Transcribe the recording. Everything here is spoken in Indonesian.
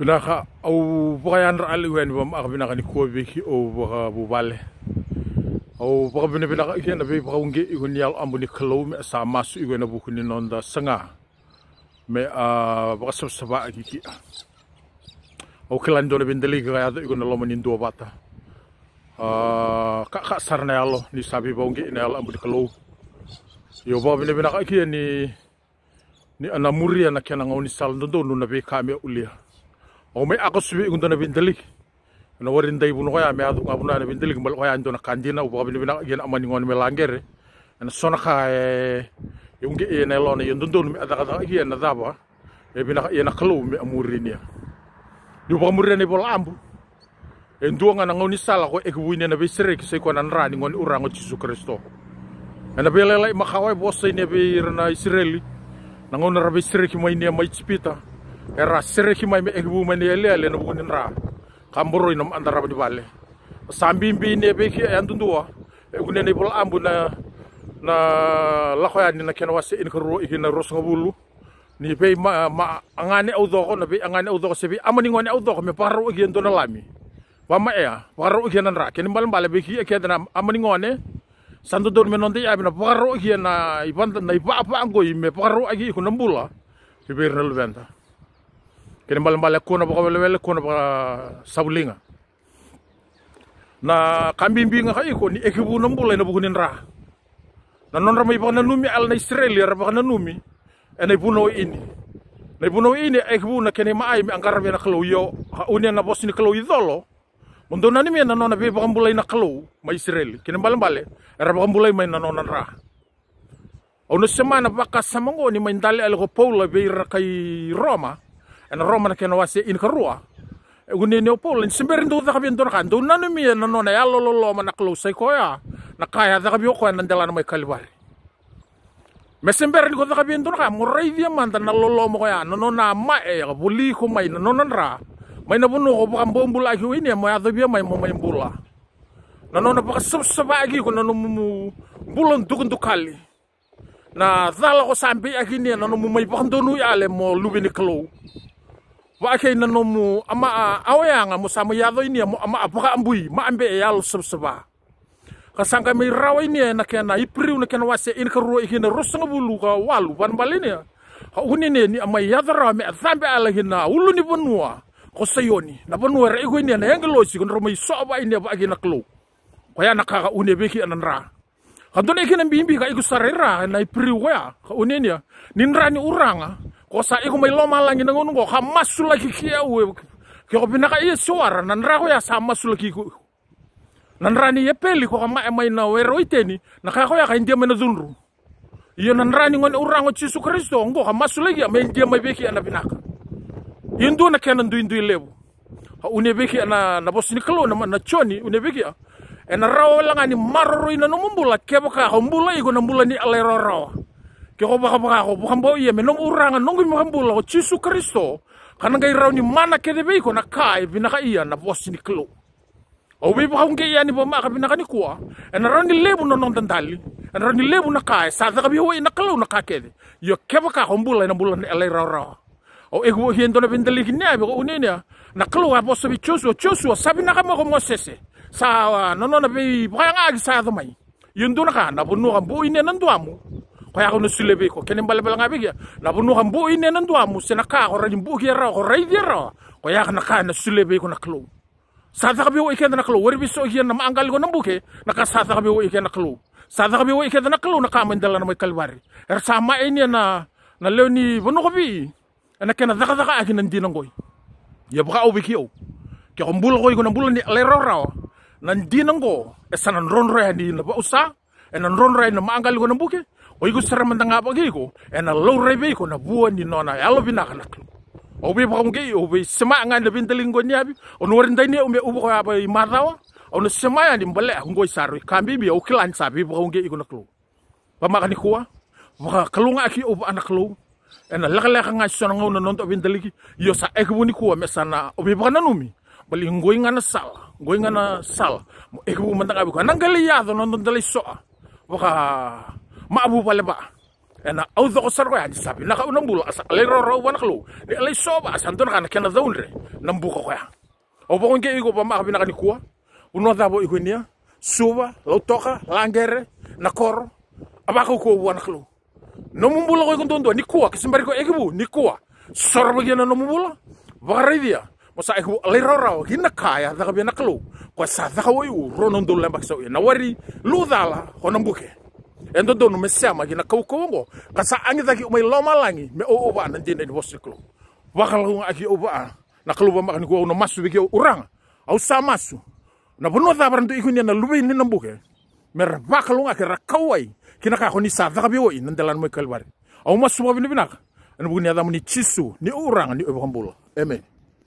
binaka au baka yan ali wen vam ak binaka ni ko be ki au baka bu balle au baka bin binaka ki na be baka i igun yal ambuni ni me sa masu igun abu kuni non da sanga me a baka sab saba aki ki au kelan dole bin deli ga i ya igun lo manin do bata a ka ka sarna yalo ni sabi ba ngi na yal ambuni ni yo vina bin binaka ki ni ni ana na kenanga ni sal ndo nuna na be me ulia o me ako subi ngun tana bintelik na warin dai bunu hoya me adu ngabuna na bintelik bal hoya ndo na kandina uba eh, iya iya bin eh, bina gen amani ngon me langere eh, na sona ka e ge e na lona yundundun me ada kada ki na daba e bina e na kalu me amurinia yu ba murene bol ambu e nduanga na ngoni sala ko e kuwine na bisere ki se ko rani ngon urango Jesu Kristo na belela makawai bosai ne be na Israeli na ngon rabi sire ki mai ne ma ichipita era sere himai me ekbu mani ele ele no bugun ra kamburu inom antara bu bale sambi mbi ne be ki antunduwa egune ne bol ambu na na khoya ni na ken se in ro ikina ros ngabulu ni be ma, ma angane au doko na be angane au doko se be amani ngone au doko me paru igi ndo na lami wa ma paru igi na ra ken bal bale be ki ke na amani ngone santo dor menon di abina paru igi na iban na ipa apa angoi me paru igi kunambula ibir na luventa kene mbala mbala kuna baka wel wele kuna baka sabulinga na kambi nga hay ko ni ekibu mbulay ina bugunin ra na non ramai baka na numi al na Australia ra baka e na numi ena buno ini na buno ini e ekibu na kene maai mi angkara na kalau yo ha unia na bosni kalau idolo Mundo na nimi na nona be baka mbulay na kalau ma Israel kene mbala mbala e ra baka mbulay ma na nona ra Ono semana baka samango ni maindale algo Paula beira kai Roma en romana ken wase in karua guni e ne pol en simber ndu da kabin dorkan do nanu mi e na no na lo lo ma na klo sai koya na kaya da kabi ko nan na mai kalbar me simber ni ko da kabin mo rai dia man na lo mo koya no no na ma e ga buli ko mai no no ra mai na bunu ko bam bula ki ini e mo ya da bi mai mo mai bula na no na pa sub agi ko na no mu bulon dukun dukali na zala ko sambi ni na no mu mai pa ndonu ya le mo lubini klo wa ke na mu ama awaya nga musama yado ini mu ama apuka ambui ma ambe e yal suba ka sanga mi rawa ini na kena na ipriu na kena wase in ka ro hina rusanga bulu ka walu ban balini ha unine ni ama yadra me zambe ala hina ulu ni bonua ko sayoni na bonua re ko ini na engelo si kon romai so ba ini ba agina klo ko ya na ka une beki ananra ka dole ikina bimbi ka sarera na ipriu ya ka ninra ni uranga ko ya, iya ya, sa iko mai loma langi nangun ngono ya ko ha masula kia uwe ko bina ka suara nan rako ya sama sulaki ku nan rani ye peli ko ma e na we ni na ka ko ya kain dia mena zunru iyo nan rani ngon urango chisu kristo ngo ha lagi ya mai dia mai beki ana binaka ndu na kenan duin duin lebu ha une beki ana na ni kalo na na choni une beki ena rawa langani maroro ina nomumbula kebo ka hombula iko nomumbula ni alero rawa kego baga baga go bogambo ye me nong uranga nong mi hambo la Jesu Kristo kana ngai rau ni mana kede de ko na kai bina ka ia na bos ni klo o ia ni ba ma ka bina ka ni kwa en rau ni lebu no nong tandali en rau ni lebu na kai sa da ka bi ho klo na ka de yo ke ba ka hombula na bulan ele rau rau o e go hiendo na bindali ki ne ko unenia na klo a bos sabi na ka mo sese sa na be ba nga sa do mai yunduna ka na bunu nan Kaya ya ko nusulle ko kenen bal bal ngabe ya la bunu ham bo nan dua musena ka ko rajim bo gera ko ray gera ko ya ka na sulle be ko na klo sa ta be na klo wori bi so na go na buke sasa ka sa ta na klo sa ta be o na na er sama ma inen na na leoni bunu ko bi ana kena daka daka akin nan dinan goy eh. ya buka o biki o ke ko mbul goy ko ni lero rawa nan dinan go esanan eh, ron ro na ba usa enan eh, ron ro na mangal go na buke o oh, iku sera mantanga pa gi ko ena eh, low rebe ko na buan di nona ya bina kana o oh, be pa ngi o oh, be sema nga le bin telingo ni abi on warin dai ne o me ubo ya i marawa on sema ya di mbele ko ngoi saru kambi bi o kilan sa bi pa ngi iko na klo pa ni kuwa ah. maka aki ah, o anak lo ena eh, laka nga sona nga una nonto bin teliki yo sa ekbu eh, ni kuwa ah, me sana o be numi bali ngoi nga na sal ngoi nga na mantanga bi ko ya do dalai dali soa waka ma pale ya ba ena au dho sargo ya sabi na ka nambulu asa le ro ro wana klo ni le soba asanton kana kana zaunre nambu ko ya o bo ngi igo ba ma na kani kuwa uno bo i nia suba lotoka langere na koro aba ko wana klo no mumbulo ko ndondo ni ke kisimbari ko bu ni kuwa sorbo gena no mumbulo vagaridia mosa ihu lerorao hina kaya dhaka na nakalo ko sa dhaka wai u ronon do so sau na wari lu dhala honambuke endo dono mesia sama gina kau kongo kasa angi taki umai loma langi me o oba na jina di bosri klo wakal hunga aki oba na kalu ba makani kuwa una masu biki urang au sa masu na bono ta barantu ikuni na lubi ni nambuke me wakal hunga aki rakawai kina kako ni sa biwo i nandalan mo kalbari au masu mo bini binaka ena bugini adamu ni chisu ni urang ni oba kambula amen